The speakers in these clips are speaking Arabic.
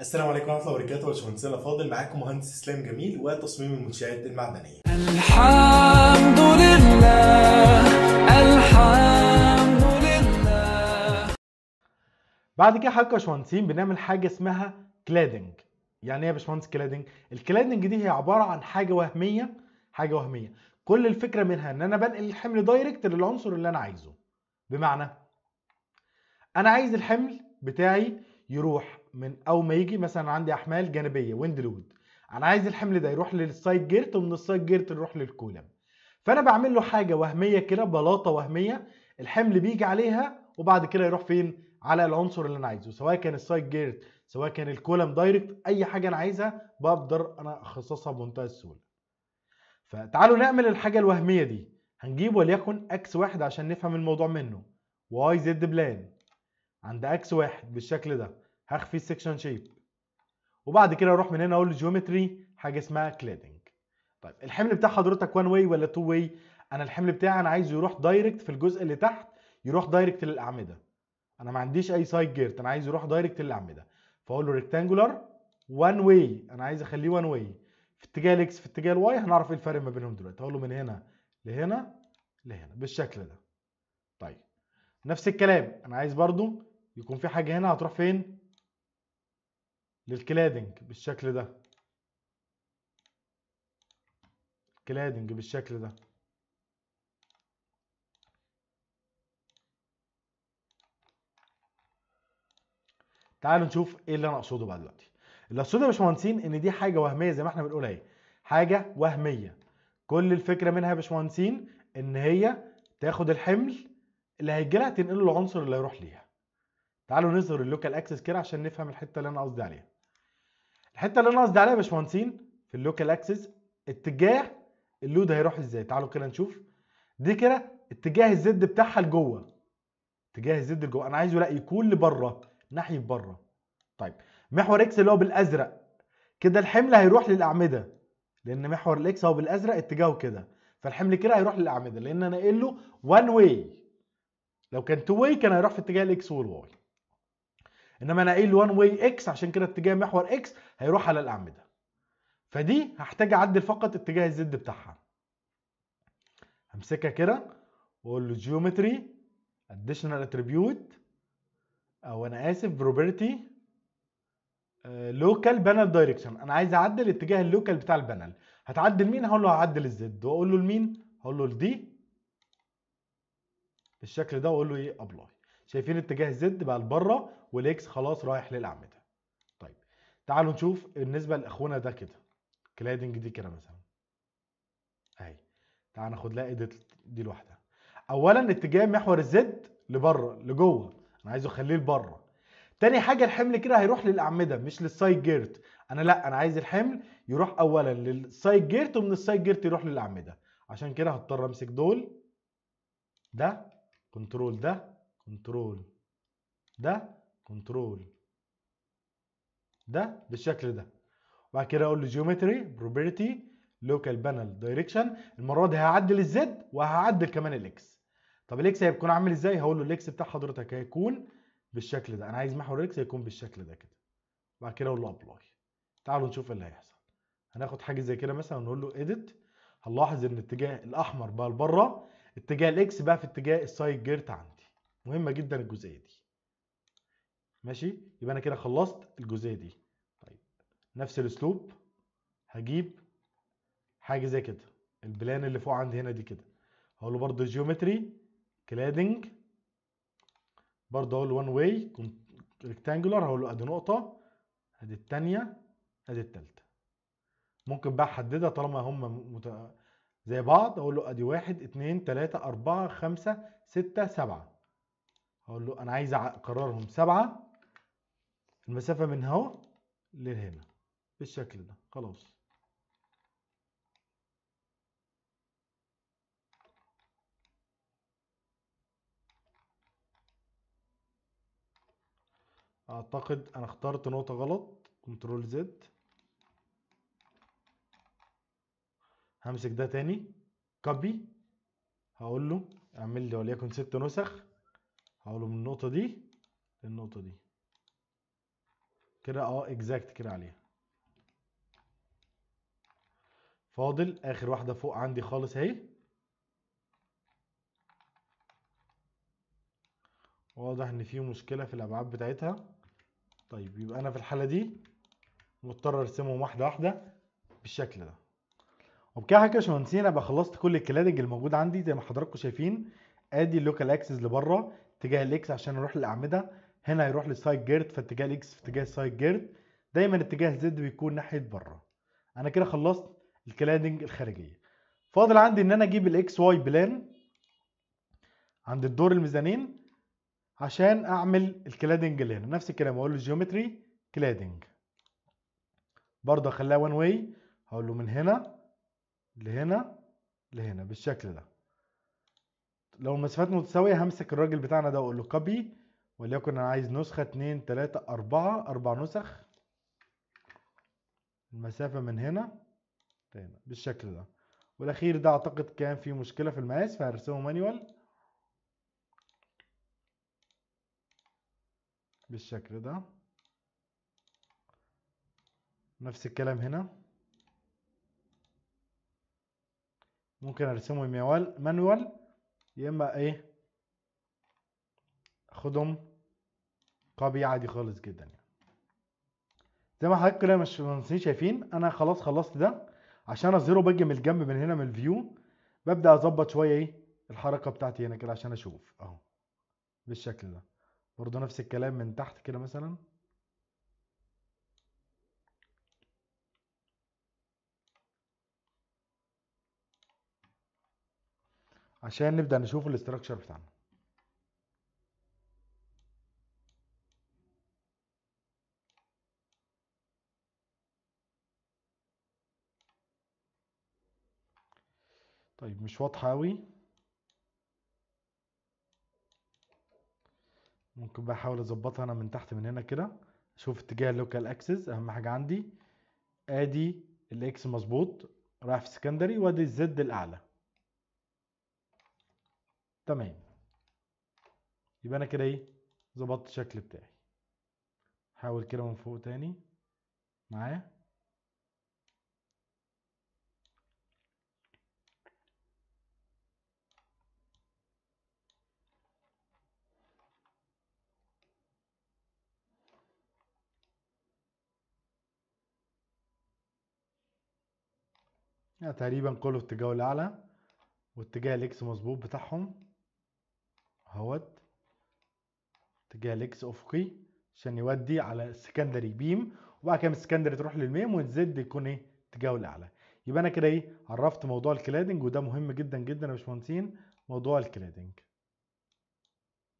السلام عليكم ورحمه الله وبركاته انا فاضل معاكم مهندس اسلام جميل وتصميم المنشات المعدنيه الحمد لله الحمد لله بعد كده حضرتك يا باشمهندسين بنعمل حاجه اسمها كلادنج يعني ايه يا باشمهندس كلادنج الكلادنج دي هي عباره عن حاجه وهميه حاجه وهميه كل الفكره منها ان انا بنقل الحمل دايركت للعنصر اللي انا عايزه بمعنى انا عايز الحمل بتاعي يروح من او ما يجي مثلا عندي احمال جانبيه ويند لود انا عايز الحمل ده يروح للسايد جيرت ومن السايد جيرت يروح للكولم فانا بعمل له حاجه وهميه كده بلاطه وهميه الحمل بيجي عليها وبعد كده يروح فين على العنصر اللي انا عايزه سواء كان السايد جيرت سواء كان الكولم دايركت اي حاجه انا عايزها بقدر انا اخصصها بمنتهى السهوله فتعالوا نعمل الحاجه الوهميه دي هنجيب وليكن اكس واحد عشان نفهم الموضوع منه واي زد بلان عند اكس واحد بالشكل ده هخفي السكشن شيب وبعد كده اروح من هنا اقول جيومتري حاجه اسمها كلادنج طيب الحمل بتاع حضرتك وان واي ولا تو واي انا الحمل بتاعي انا عايزه يروح دايركت في الجزء اللي تحت يروح دايركت للاعمده انا ما عنديش اي سايد جيرت انا عايزه يروح دايركت للاعمده فاقول له ريكتانجولار وان واي انا عايز اخليه وان واي في اتجاه الاكس في اتجاه الواي هنعرف ايه الفرق ما بينهم دلوقتي اقول له من هنا لهنا لهنا بالشكل ده طيب نفس الكلام انا عايز برضو يكون في حاجه هنا هتروح فين للكلادنج بالشكل ده كلادنج بالشكل ده تعالوا نشوف ايه اللي انا اقصده بقى دلوقتي اللي اقصده يا باشمهندسين ان دي حاجه وهميه زي ما احنا بنقول اهي حاجه وهميه كل الفكره منها يا باشمهندسين ان هي تاخد الحمل اللي هيجي لها تنقله للعنصر اللي هيروح ليها تعالوا نظهر اللوكال اكسس كده عشان نفهم الحته اللي انا قصدي عليها الحته اللي انا قصدي عليها يا باشمهندسين في اللوكال اكسس اتجاه اللود هيروح ازاي تعالوا كده نشوف دي كده اتجاه الزد بتاعها لجوه اتجاه الزد لجوه انا عايزه لا يكون لبره ناحيه بره طيب محور اكس اللي هو بالازرق كده الحمل هيروح للاعمده لان محور الاكس هو بالازرق اتجاهه كده فالحمل كده هيروح للاعمده لان انا قايل له وان واي لو كان تو واي كان هيروح في اتجاه الاكس والواي انما انا قايل له وان واي اكس عشان كده اتجاه محور اكس هيروح على الاعمده فدي هحتاج اعدل فقط اتجاه الزد بتاعها همسكها كده واقول له جيومتري اديشنال اتريبيوت او انا اسف بروبرتي لوكال بانل دايركشن انا عايز اعدل اتجاه اللوكال بتاع البانل هتعدل مين هقول له هعدل الزد واقول له لمين هقول له لدي بالشكل ده واقول له ايه ابلاي شايفين اتجاه الزد بقى لبره والاكس خلاص رايح للاعمده تعالوا نشوف بالنسبه لاخونا ده كده كلادنج دي كده مثلا اهي تعال ناخد لها ايديت دي لوحدها اولا اتجاه محور الزد لبره لجوه انا عايزه اخليه لبره تاني حاجه الحمل كده هيروح للاعمده مش للسايد جيرت انا لا انا عايز الحمل يروح اولا للسايد جيرت ومن السايد جيرت يروح للاعمده عشان كده هضطر امسك دول ده كنترول ده كنترول ده كنترول ده بالشكل ده وبعد كده اقول له جيومتري بروبرتي لوكال بانل دايركشن المره دي هعدل الزد وهعدل كمان الاكس طب الاكس هيكون عامل ازاي هقول له الاكس بتاع حضرتك هيكون بالشكل ده انا عايز محور الاكس هيكون بالشكل ده كده وبعد كده اقول له ابلاي تعالوا نشوف إيه اللي هيحصل هناخد حاجه زي كده مثلا ونقول له ايديت هنلاحظ ان الاتجاه الاحمر بقى لبره اتجاه الاكس بقى في اتجاه السايد جيرت عندي مهمه جدا الجزئيه دي ماشي يبقى انا كده خلصت الجزئيه دي طيب نفس الاسلوب هجيب حاجه زي كده البلان اللي فوق عندي هنا دي كده هقول له برده جيومتري كلادنج برده هقول له وان واي ريكتانجولار هقول له ادي نقطه ادي الثانيه ادي الثالثه ممكن بقى احددها طالما هم مت... زي بعض اقول له ادي واحد اتنين تلاته اربعه خمسه سته سبعه هقول له انا عايز اكررهم سبعه المسافة من هو لهنا بالشكل ده خلاص اعتقد انا اخترت نقطة غلط كنترول زد همسك ده تاني كوبي هقول له اعمل لي وليكن ست نسخ هقول له من النقطة دي للنقطة دي كده اه اكزاكت كده عليها فاضل اخر واحده فوق عندي خالص اهي واضح ان في مشكله في الابعاد بتاعتها طيب يبقى انا في الحاله دي مضطر ارسمهم واحده واحده بالشكل ده وبكده يا باشمهندسين انا خلصت كل الكلادج الموجود عندي زي ما حضراتكم شايفين ادي اللوكال اكسس لبره اتجاه الاكس عشان اروح للاعمده هنا هيروح للسايد جيرد فاتجاه الاكس في اتجاه السايد جيرد دايما اتجاه زد بيكون ناحيه بره انا كده خلصت الكلادنج الخارجيه فاضل عندي ان انا اجيب الاكس واي بلان عند الدور الميزانين عشان اعمل الكلادنج اللي هنا نفس الكلام اقول له جيومتري كلادنج برضه اخليها وان واي هقول له من هنا لهنا لهنا بالشكل ده لو المسافات متساويه همسك الراجل بتاعنا ده واقول له كوبي وليكن انا عايز نسخة اتنين تلاتة اربعة اربع نسخ المسافة من هنا هنا بالشكل ده والاخير ده اعتقد كان فيه مشكلة في المقاس فهرسمه مانيوال بالشكل ده نفس الكلام هنا ممكن ارسمه مانوال يا اما ايه هاخدهم كوبي عادي خالص جدا يعني زي ما حضرتك كده مش شايفين انا خلاص خلصت ده عشان الزيرو باجي من الجنب من هنا من الفيو ببدا اظبط شويه ايه الحركه بتاعتي هنا كده عشان اشوف اهو بالشكل ده برضه نفس الكلام من تحت كده مثلا عشان نبدا نشوف الاستراكشر بتاعنا طيب مش واضحة أوي ممكن بقى احاول اظبطها انا من تحت من هنا كده اشوف اتجاه اللوكال اكسس اهم حاجه عندي ادي الاكس مظبوط رايح في سكندري وادي الزد الاعلى تمام يبقى انا كده ايه ظبطت الشكل بتاعي حاول كده من فوق تاني معايا يعني تقريبا كله في اتجاهه الاعلى واتجاه الاكس مظبوط بتاعهم اهوت اتجاه الاكس افقي عشان يودي على السكندري بيم وبعد كده السكندري تروح للميم والزد يكون ايه اتجاهه الاعلى يبقى انا كده ايه عرفت موضوع الكلادنج وده مهم جدا جدا يا باشمهندسين موضوع الكلادنج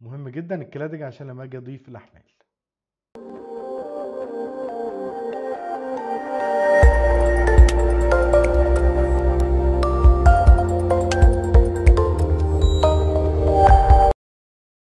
مهم جدا الكلادنج عشان لما اجي اضيف الاحمال